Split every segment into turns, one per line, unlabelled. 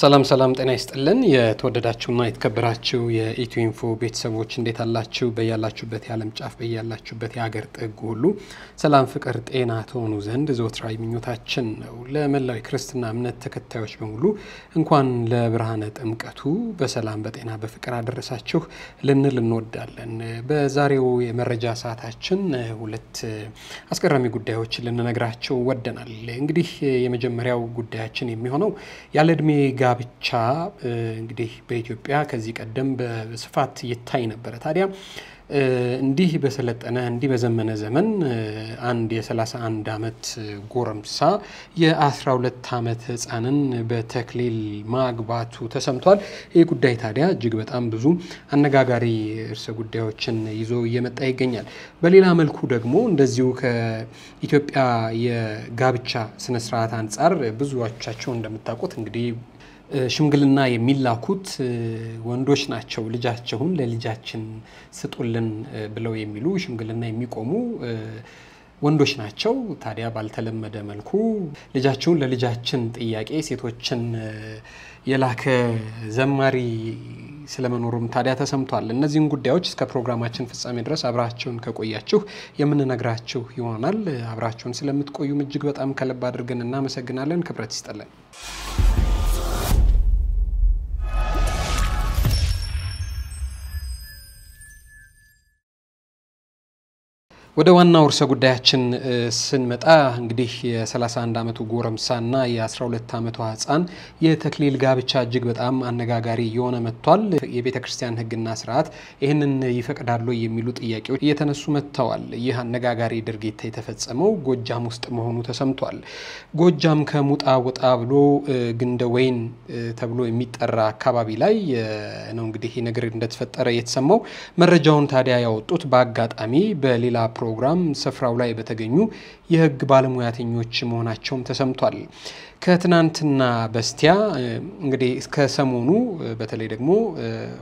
ሰላም ሰላም፣ ጤና ይስጥልን። የተወደዳችሁና የተከበራችሁ የኢትዮ ኢንፎ ቤተሰቦች እንዴት አላችሁ? በያላችሁበት የዓለም ጫፍ በያላችሁበት የሀገር ጥግ ሁሉ ሰላም፣ ፍቅር፣ ጤና ተሆኑ ዘንድ ዘወትራዊ ምኞታችን ነው። ለመላው ክርስትና እምነት ተከታዮች በሙሉ እንኳን ለብርሃነ ጥምቀቱ በሰላም በጤና በፍቅር አደረሳችሁ ልንል እንወዳለን። በዛሬው የመረጃ ሰዓታችን ሁለት አስገራሚ ጉዳዮች ልንነግራቸው ወደናል። እንግዲህ የመጀመሪያው ጉዳያችን የሚሆነው ያለ ጋ ጋብቻ እንግዲህ በኢትዮጵያ ከዚህ ቀደም በስፋት ይታይ ነበረ። ታዲያ እንዲህ በሰለጠነ እንዲህ በዘመነ ዘመን አንድ የ31 ዓመት ጎረምሳ የ12 ዓመት ሕፃንን በተክሊል ማግባቱ ተሰምቷል። ይህ ጉዳይ ታዲያ እጅግ በጣም ብዙ አነጋጋሪ እርሰ ጉዳዮችን ይዞ እየመጣ ይገኛል። በሌላ መልኩ ደግሞ እንደዚሁ ከኢትዮጵያ የጋብቻ ስነስርዓት አንጻር ብዙዎቻቸው እንደምታውቁት እንግዲህ ሽምግልና የሚላኩት ወንዶች ናቸው። ልጃቸውን ለልጃችን ስጡልን ብለው የሚሉ ሽምግልና የሚቆሙ ወንዶች ናቸው። ታዲያ ባልተለመደ መልኩ ልጃቸውን ለልጃችን ጥያቄ ሴቶችን የላከ ዘማሪ ስለመኖሩም ታዲያ ተሰምቷል። እነዚህን ጉዳዮች እስከ ፕሮግራማችን ፍጻሜ ድረስ አብራቸውን ከቆያችሁ የምንነግራችሁ ይሆናል። አብራችሁን ስለምትቆዩም እጅግ በጣም ከልብ አድርገን እናመሰግናለን። ክብረት ይስጠለን። ወደ ዋናው ርዕሰ ጉዳያችን ስንመጣ እንግዲህ የ31 ዓመቱ ጎረምሳና የ12 ዓመቱ ህፃን የተክሊል ጋብቻ እጅግ በጣም አነጋጋሪ የሆነ መጥቷል። የቤተ ክርስቲያን ህግና ስርዓት ይህንን ይፈቅዳሉ የሚሉ ጥያቄዎች እየተነሱ መጥተዋል። ይህ አነጋጋሪ ድርጊት የተፈጸመው ጎጃም ውስጥ መሆኑ ተሰምቷል። ጎጃም ከሙጣ ወጣ ብሎ ግንደ ወይን ተብሎ የሚጠራ አካባቢ ላይ ነው እንግዲህ ነገር እንደተፈጠረ የተሰማው። መረጃውን ታዲያ ያወጡት በአጋጣሚ በሌላ ፕሮ ፕሮግራም ስፍራው ላይ በተገኙ የህግ ባለሙያተኞች መሆናቸውም ተሰምቷል። ከትናንትና በስቲያ እንግዲህ ሰሞኑ በተለይ ደግሞ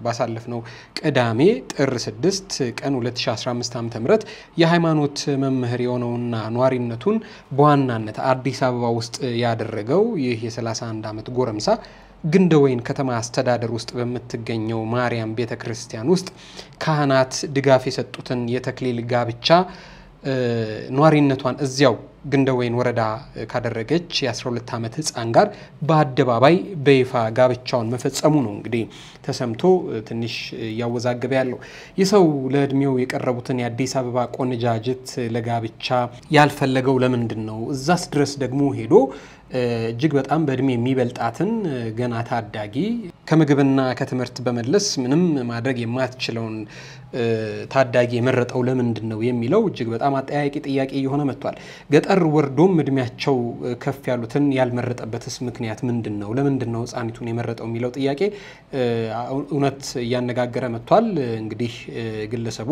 ባሳለፍነው ቅዳሜ ጥር 6 ቀን 2015 ዓ.ም ም የሃይማኖት መምህር የሆነውና ኗሪነቱን በዋናነት አዲስ አበባ ውስጥ ያደረገው ይህ የ31 ዓመት ጎረምሳ ግንደወይን ከተማ አስተዳደር ውስጥ በምትገኘው ማርያም ቤተ ክርስቲያን ውስጥ ካህናት ድጋፍ የሰጡትን የተክሊል ጋብቻ ኗሪነቷን እዚያው ግንደወይን ወረዳ ካደረገች የ12 ዓመት ህፃን ጋር በአደባባይ በይፋ ጋብቻውን መፈጸሙ ነው እንግዲህ ተሰምቶ ትንሽ እያወዛገበ ያለው። የሰው ለእድሜው የቀረቡትን የአዲስ አበባ ቆንጃጅት ለጋብቻ ያልፈለገው ለምንድን ነው? እዛስ ድረስ ደግሞ ሄዶ እጅግ በጣም በእድሜ የሚበልጣትን ገና ታዳጊ ከምግብና ከትምህርት በመለስ ምንም ማድረግ የማትችለውን ታዳጊ የመረጠው ለምንድን ነው የሚለው እጅግ በጣም አጠያቂ ጥያቄ እየሆነ መጥቷል። ገጠር ወርዶም እድሜያቸው ከፍ ያሉትን ያልመረጠበትስ ምክንያት ምንድን ነው? ለምንድን ነው ህፃኒቱን የመረጠው የሚለው ጥያቄ እውነት እያነጋገረ መጥቷል። እንግዲህ ግለሰቡ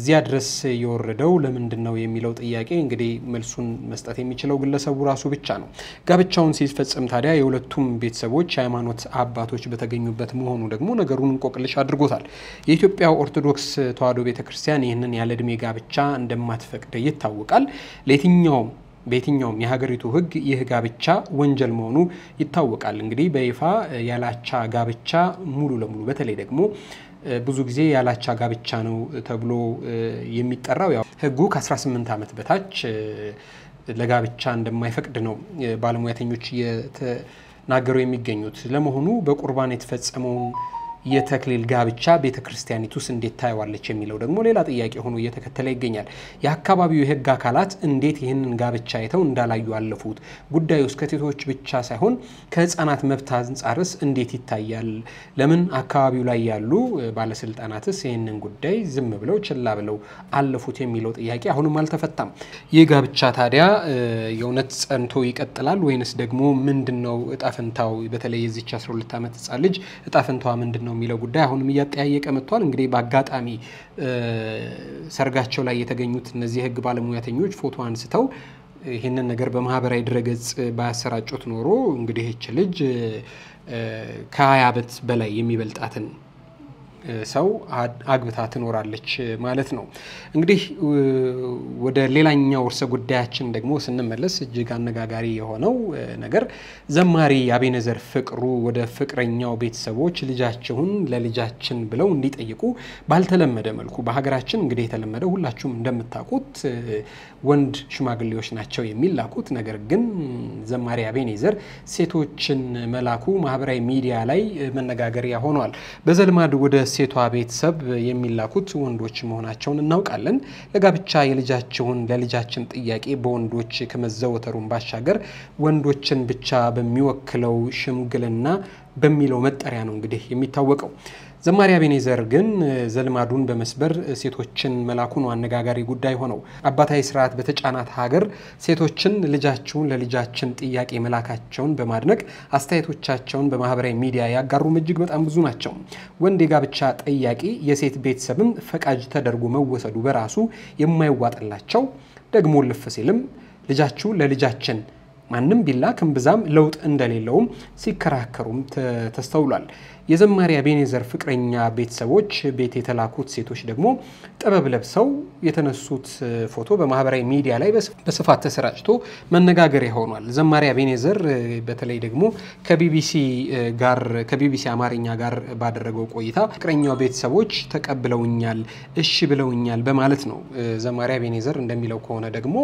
እዚያ ድረስ የወረደው ለምንድን ነው የሚለው ጥያቄ እንግዲህ መልሱን መስጠት የሚችለው ግለሰቡ ራሱ ብቻ ነው። ጋብቻውን ሲፈጽም ታዲያ የሁለቱም ቤተሰቦች የሃይማኖት አባቶች በተገኙበት መሆኑ ደግሞ ነገሩን እንቆቅልሽ አድርጎታል። የኢትዮጵያ ኦርቶዶክስ ተዋሕዶ ቤተ ክርስቲያን ይህንን ያለ ጋብቻ እንደማትፈቅድ ይታወቃል። ለየትኛውም በየትኛውም የሀገሪቱ ሕግ ይህ ጋብቻ ወንጀል መሆኑ ይታወቃል። እንግዲህ በይፋ ያላቻ ጋብቻ ሙሉ ለሙሉ በተለይ ደግሞ ብዙ ጊዜ ያላቻ ጋብቻ ነው ተብሎ የሚጠራው ያው ሕጉ ከ18 ዓመት በታች ለጋብቻ እንደማይፈቅድ ነው ባለሙያተኞች እየተናገሩ የሚገኙት። ለመሆኑ በቁርባን የተፈጸመውን የተክሊል ጋብቻ ቤተ ክርስቲያኒቱ ውስጥ እንዴት ታየዋለች የሚለው ደግሞ ሌላ ጥያቄ ሆኖ እየተከተለ ይገኛል። የአካባቢው የህግ አካላት እንዴት ይህንን ጋብቻ አይተው እንዳላዩ አለፉት? ጉዳዩ እስከ ሴቶች ብቻ ሳይሆን ከህፃናት መብት አንጻርስ እንዴት ይታያል? ለምን አካባቢው ላይ ያሉ ባለስልጣናትስ ይህንን ጉዳይ ዝም ብለው ችላ ብለው አለፉት የሚለው ጥያቄ አሁንም አልተፈታም። ይህ ጋብቻ ታዲያ የእውነት ጸንቶ ይቀጥላል ወይንስ ደግሞ ምንድነው እጣፍንታው? በተለይ የዚች 12 ዓመት ህፃን ልጅ እጣፍንታዋ ምንድነው? ነው የሚለው ጉዳይ አሁንም እያጠያየቀ መጥቷል። እንግዲህ በአጋጣሚ ሰርጋቸው ላይ የተገኙት እነዚህ የህግ ባለሙያተኞች ፎቶ አንስተው ይህንን ነገር በማህበራዊ ድረገጽ ባያሰራጩት ኖሮ እንግዲህ ይች ልጅ ከ20 ዓመት በላይ የሚበልጣትን ሰው አግብታ ትኖራለች ማለት ነው። እንግዲህ ወደ ሌላኛው እርሰ ጉዳያችን ደግሞ ስንመለስ እጅግ አነጋጋሪ የሆነው ነገር ዘማሪ አቤነዘር ፍቅሩ ወደ ፍቅረኛው ቤተሰቦች ልጃችሁን ለልጃችን ብለው እንዲጠይቁ ባልተለመደ መልኩ በሀገራችን እንግዲህ የተለመደ ሁላችሁም እንደምታውቁት ወንድ ሽማግሌዎች ናቸው የሚላኩት። ነገር ግን ዘማሪ አቤኔዘር ሴቶችን መላኩ ማህበራዊ ሚዲያ ላይ መነጋገሪያ ሆኗል። በዘልማድ ወደ ሴቷ ቤተሰብ የሚላኩት ወንዶች መሆናቸውን እናውቃለን። ለጋብቻ የልጃቸውን ለልጃችን ጥያቄ በወንዶች ከመዘወተሩን ባሻገር ወንዶችን ብቻ በሚወክለው ሽምግልና በሚለው መጠሪያ ነው እንግዲህ የሚታወቀው። ዘማሪ አቤኔዘር ግን ዘልማዱን በመስበር ሴቶችን መላኩ ነው አነጋጋሪ ጉዳይ ሆነው። አባታዊ ስርዓት በተጫናት ሀገር ሴቶችን ልጃችሁን ለልጃችን ጥያቄ መላካቸውን በማድነቅ አስተያየቶቻቸውን በማህበራዊ ሚዲያ ያጋሩም እጅግ በጣም ብዙ ናቸው። ወንድ የጋብቻ ጥያቄ የሴት ቤተሰብም ፈቃጅ ተደርጎ መወሰዱ በራሱ የማይዋጥላቸው ደግሞ ልፍ ሲልም ልጃችሁ ለልጃችን ማንም ቢላክ እምብዛም ለውጥ እንደሌለውም ሲከራከሩም ተስተውሏል። የዘማሪ አቤኔዘር ፍቅረኛ ቤተሰቦች ቤት የተላኩት ሴቶች ደግሞ ጥበብ ለብሰው የተነሱት ፎቶ በማህበራዊ ሚዲያ ላይ በስፋት ተሰራጭቶ መነጋገሪያ ሆኗል። ዘማሪ አቤኔዘር በተለይ ደግሞ ከቢቢሲ ጋር ከቢቢሲ አማርኛ ጋር ባደረገው ቆይታ ፍቅረኛው ቤተሰቦች ተቀብለውኛል፣ እሺ ብለውኛል በማለት ነው። ዘማሪ አቤኔዘር እንደሚለው ከሆነ ደግሞ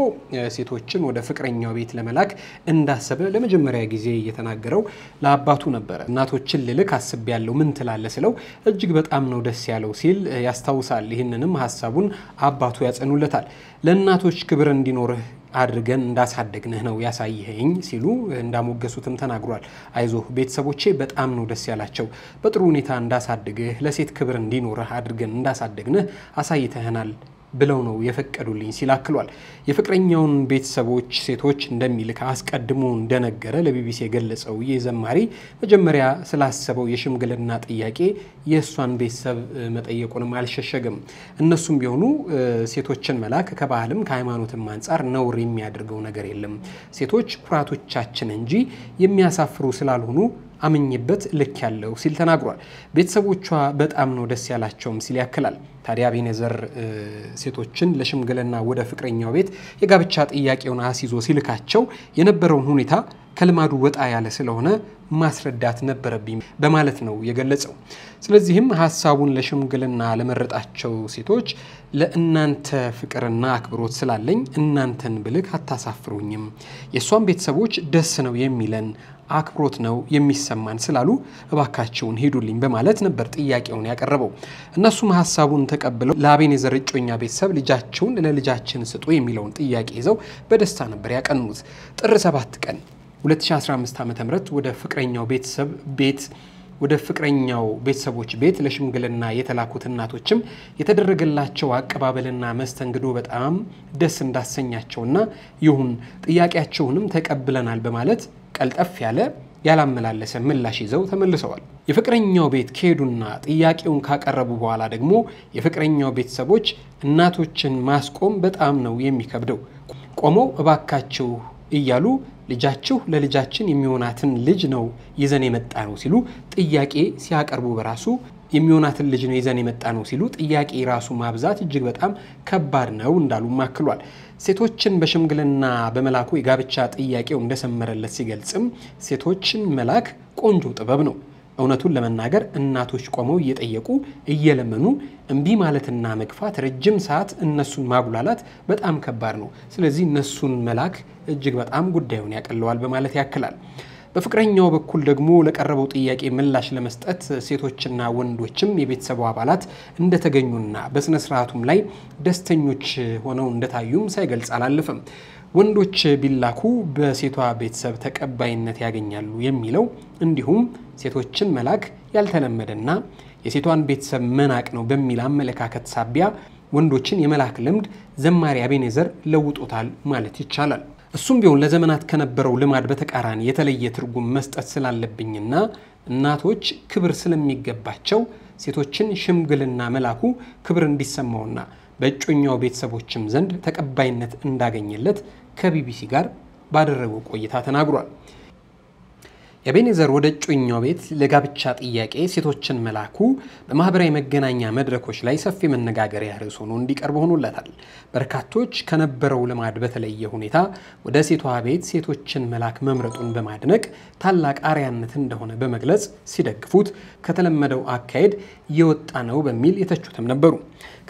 ሴቶችን ወደ ፍቅረኛው ቤት ለመላክ እንዳሰበ ለመጀመሪያ ጊዜ እየተናገረው ለአባቱ ነበረ። እናቶችን ልልክ አስቤ ያለው ምን ትላለ ስለው እጅግ በጣም ነው ደስ ያለው ሲል ያስታውሳል። ይህንንም ሀሳቡን አባቱ ያጸኑለታል። ለእናቶች ክብር እንዲኖርህ አድርገን እንዳሳደግንህ ነው ያሳይኸኝ ሲሉ እንዳሞገሱትም ተናግሯል። አይዞህ ቤተሰቦቼ በጣም ነው ደስ ያላቸው። በጥሩ ሁኔታ እንዳሳድግህ፣ ለሴት ክብር እንዲኖርህ አድርገን እንዳሳደግንህ አሳይተህናል ብለው ነው የፈቀዱልኝ ሲል አክሏል። የፍቅረኛውን ቤተሰቦች ሴቶች እንደሚልክ አስቀድሞ እንደነገረ ለቢቢሲ የገለጸው ይህ ዘማሪ መጀመሪያ ስላሰበው የሽምግልና ጥያቄ የእሷን ቤተሰብ መጠየቁንም አልሸሸግም። እነሱም ቢሆኑ ሴቶችን መላክ ከባህልም ከሃይማኖትም አንጻር ነውር የሚያደርገው ነገር የለም። ሴቶች ኩራቶቻችን እንጂ የሚያሳፍሩ ስላልሆኑ አምኝበት ልክ ያለው ሲል ተናግሯል። ቤተሰቦቿ በጣም ነው ደስ ያላቸውም ሲል ያክላል። ታዲያ አቤኔዘር ሴቶችን ለሽምግልና ወደ ፍቅረኛው ቤት የጋብቻ ጥያቄውን አስይዞ ሲልካቸው የነበረውን ሁኔታ ከልማዱ ወጣ ያለ ስለሆነ ማስረዳት ነበረብኝ በማለት ነው የገለጸው። ስለዚህም ሀሳቡን ለሽምግልና ለመረጣቸው ሴቶች ለእናንተ ፍቅርና አክብሮት ስላለኝ እናንተን ብልክ አታሳፍሩኝም፣ የእሷን ቤተሰቦች ደስ ነው የሚለን አክብሮት ነው የሚሰማን ስላሉ እባካቸውን ሄዱልኝ በማለት ነበር ጥያቄውን ያቀረበው። እነሱም ሀሳቡን ተቀብለው ለአቤኔዘር እጮኛ ቤተሰብ ልጃቸውን ለልጃችን ስጡ የሚለውን ጥያቄ ይዘው በደስታ ነበር ያቀኑት። ጥር 7 ቀን 2015 ዓ ም ወደ ፍቅረኛው ቤተሰብ ቤት ወደ ፍቅረኛው ቤተሰቦች ቤት ለሽምግልና የተላኩት እናቶችም የተደረገላቸው አቀባበልና መስተንግዶ በጣም ደስ እንዳሰኛቸውና ይሁን ጥያቄያቸውንም ተቀብለናል በማለት ቀልጠፍ ያለ ያላመላለሰ ምላሽ ይዘው ተመልሰዋል። የፍቅረኛው ቤት ከሄዱና ጥያቄውን ካቀረቡ በኋላ ደግሞ የፍቅረኛው ቤተሰቦች እናቶችን ማስቆም በጣም ነው የሚከብደው። ቆመው እባካችሁ እያሉ ልጃችሁ ለልጃችን የሚሆናትን ልጅ ነው ይዘን የመጣ ነው ሲሉ ጥያቄ ሲያቀርቡ በራሱ የሚሆናትን ልጅ ነው ይዘን የመጣ ነው ሲሉ ጥያቄ ራሱ ማብዛት እጅግ በጣም ከባድ ነው እንዳሉ ማክሏል። ሴቶችን በሽምግልና በመላኩ የጋብቻ ጥያቄው እንደሰመረለት ሲገልጽም ሴቶችን መላክ ቆንጆ ጥበብ ነው። እውነቱን ለመናገር እናቶች ቆመው እየጠየቁ እየለመኑ እምቢ ማለትና መግፋት፣ ረጅም ሰዓት እነሱን ማጉላላት በጣም ከባድ ነው። ስለዚህ እነሱን መላክ እጅግ በጣም ጉዳዩን ያቀለዋል በማለት ያክላል። በፍቅረኛው በኩል ደግሞ ለቀረበው ጥያቄ ምላሽ ለመስጠት ሴቶችና ወንዶችም የቤተሰቡ አባላት እንደተገኙና በስነ ስርዓቱም ላይ ደስተኞች ሆነው እንደታዩም ሳይገልጽ አላለፍም ወንዶች ቢላኩ በሴቷ ቤተሰብ ተቀባይነት ያገኛሉ የሚለው እንዲሁም ሴቶችን መላክ ያልተለመደና የሴቷን ቤተሰብ መናቅ ነው በሚል አመለካከት ሳቢያ ወንዶችን የመላክ ልምድ ዘማሪ አቤኔዘር ለውጦታል ማለት ይቻላል። እሱም ቢሆን ለዘመናት ከነበረው ልማድ በተቃራኒ የተለየ ትርጉም መስጠት ስላለብኝና እናቶች ክብር ስለሚገባቸው ሴቶችን ሽምግልና መላኩ ክብር እንዲሰማውና በእጮኛው ቤተሰቦችም ዘንድ ተቀባይነት እንዳገኘለት ከቢቢሲ ጋር ባደረገው ቆይታ ተናግሯል። ኤቤኔዘር ወደ እጮኛው ቤት ለጋብቻ ጥያቄ ሴቶችን መላኩ በማህበራዊ መገናኛ መድረኮች ላይ ሰፊ መነጋገሪያ ርዕስ ሆኖ እንዲቀርብ ሆኖለታል። በርካቶች ከነበረው ልማድ በተለየ ሁኔታ ወደ ሴቷ ቤት ሴቶችን መላክ መምረጡን በማድነቅ ታላቅ አርያነት እንደሆነ በመግለጽ ሲደግፉት፣ ከተለመደው አካሄድ የወጣ ነው በሚል የተቹትም ነበሩ።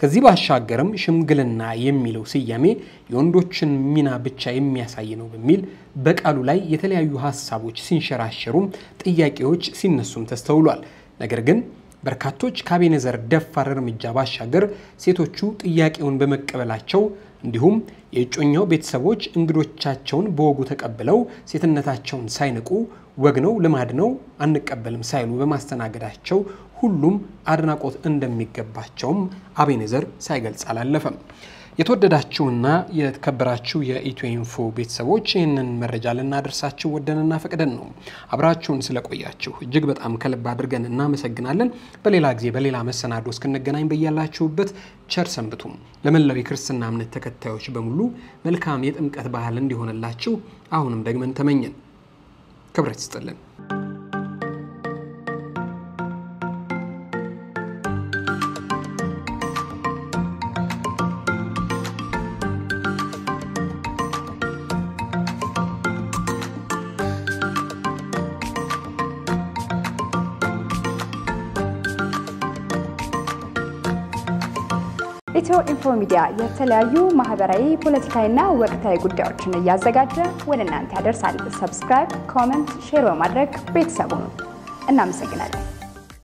ከዚህ ባሻገርም ሽምግልና የሚለው ስያሜ የወንዶችን ሚና ብቻ የሚያሳይ ነው በሚል በቃሉ ላይ የተለያዩ ሀሳቦች ሲንሸራሸሩም ጥያቄዎች ሲነሱም ተስተውሏል። ነገር ግን በርካቶች ከአቤኔዘር ደፋር እርምጃ ባሻገር ሴቶቹ ጥያቄውን በመቀበላቸው እንዲሁም የእጮኛው ቤተሰቦች እንግዶቻቸውን በወጉ ተቀብለው ሴትነታቸውን ሳይንቁ ወግ ነው ልማድ ነው አንቀበልም ሳይሉ በማስተናገዳቸው ሁሉም አድናቆት እንደሚገባቸውም አቤኔዘር ሳይገልጽ አላለፈም። የተወደዳችሁና የተከበራችሁ የኢትዮ ኢንፎ ቤተሰቦች ይህንን መረጃ ልናደርሳችሁ ወደንና ፈቅደን ነው። አብራችሁን ስለቆያችሁ እጅግ በጣም ከልብ አድርገን እናመሰግናለን። በሌላ ጊዜ በሌላ መሰናዶ እስክንገናኝ በያላችሁበት ቸር ሰንብቱም። ለመላው የክርስትና እምነት ተከታዮች በሙሉ መልካም የጥምቀት ባህል እንዲሆንላችሁ አሁንም ደግመን ተመኘን። ክብረት ይስጥልን። ኢትዮ ኢንፎ ሚዲያ የተለያዩ ማህበራዊ፣ ፖለቲካዊና ወቅታዊ ጉዳዮችን እያዘጋጀ ወደ እናንተ ያደርሳል። ሰብስክራይብ፣ ኮመንት፣ ሼር በማድረግ ቤተሰቡ ነው። እናመሰግናለን።